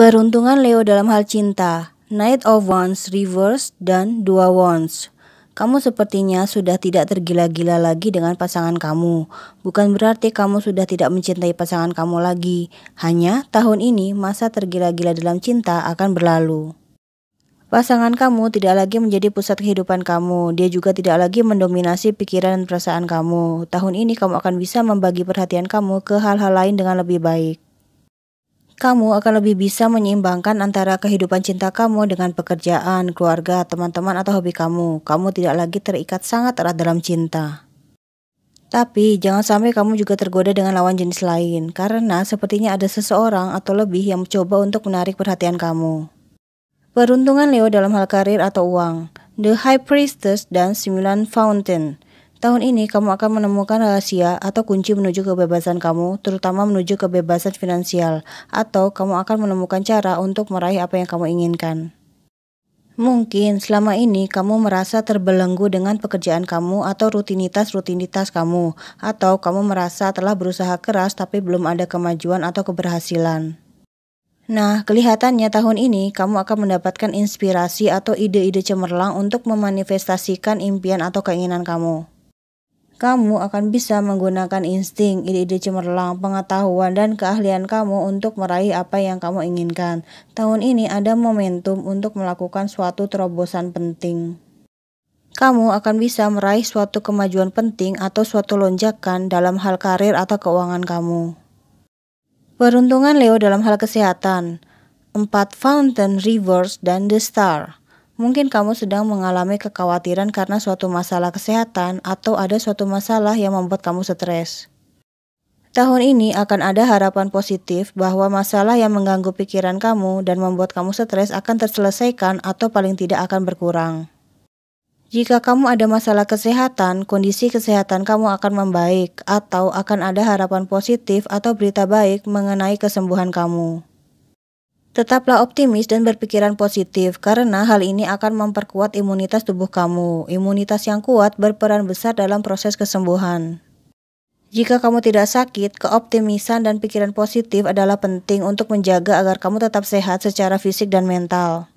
Peruntungan Leo dalam hal cinta, Knight of Wands reverse dan dua Wands. Kamu sepertinya sudah tidak tergila-gila lagi dengan pasangan kamu. Bukan berarti kamu sudah tidak mencintai pasangan kamu lagi. Hanya tahun ini masa tergila-gila dalam cinta akan berlalu. Pasangan kamu tidak lagi menjadi pusat kehidupan kamu. Dia juga tidak lagi mendominasi pikiran dan perasaan kamu. Tahun ini kamu akan bisa membagi perhatian kamu ke hal-hal lain dengan lebih baik kamu akan lebih bisa menyeimbangkan antara kehidupan cinta kamu dengan pekerjaan, keluarga, teman-teman, atau hobi kamu. Kamu tidak lagi terikat sangat erat dalam cinta. Tapi jangan sampai kamu juga tergoda dengan lawan jenis lain, karena sepertinya ada seseorang atau lebih yang mencoba untuk menarik perhatian kamu. Peruntungan Leo dalam hal karir atau uang, The High Priestess dan Sembilan Fountain – Tahun ini kamu akan menemukan rahasia atau kunci menuju kebebasan kamu, terutama menuju kebebasan finansial, atau kamu akan menemukan cara untuk meraih apa yang kamu inginkan. Mungkin selama ini kamu merasa terbelenggu dengan pekerjaan kamu atau rutinitas-rutinitas kamu, atau kamu merasa telah berusaha keras tapi belum ada kemajuan atau keberhasilan. Nah, kelihatannya tahun ini kamu akan mendapatkan inspirasi atau ide-ide cemerlang untuk memanifestasikan impian atau keinginan kamu kamu akan bisa menggunakan insting, ide-ide cemerlang, pengetahuan, dan keahlian kamu untuk meraih apa yang kamu inginkan. Tahun ini ada momentum untuk melakukan suatu terobosan penting. Kamu akan bisa meraih suatu kemajuan penting atau suatu lonjakan dalam hal karir atau keuangan kamu. Peruntungan Leo dalam hal kesehatan 4 Fountain, Reverse, dan The Star Mungkin kamu sedang mengalami kekhawatiran karena suatu masalah kesehatan atau ada suatu masalah yang membuat kamu stres. Tahun ini akan ada harapan positif bahwa masalah yang mengganggu pikiran kamu dan membuat kamu stres akan terselesaikan atau paling tidak akan berkurang. Jika kamu ada masalah kesehatan, kondisi kesehatan kamu akan membaik atau akan ada harapan positif atau berita baik mengenai kesembuhan kamu. Tetaplah optimis dan berpikiran positif karena hal ini akan memperkuat imunitas tubuh kamu. Imunitas yang kuat berperan besar dalam proses kesembuhan. Jika kamu tidak sakit, keoptimisan dan pikiran positif adalah penting untuk menjaga agar kamu tetap sehat secara fisik dan mental.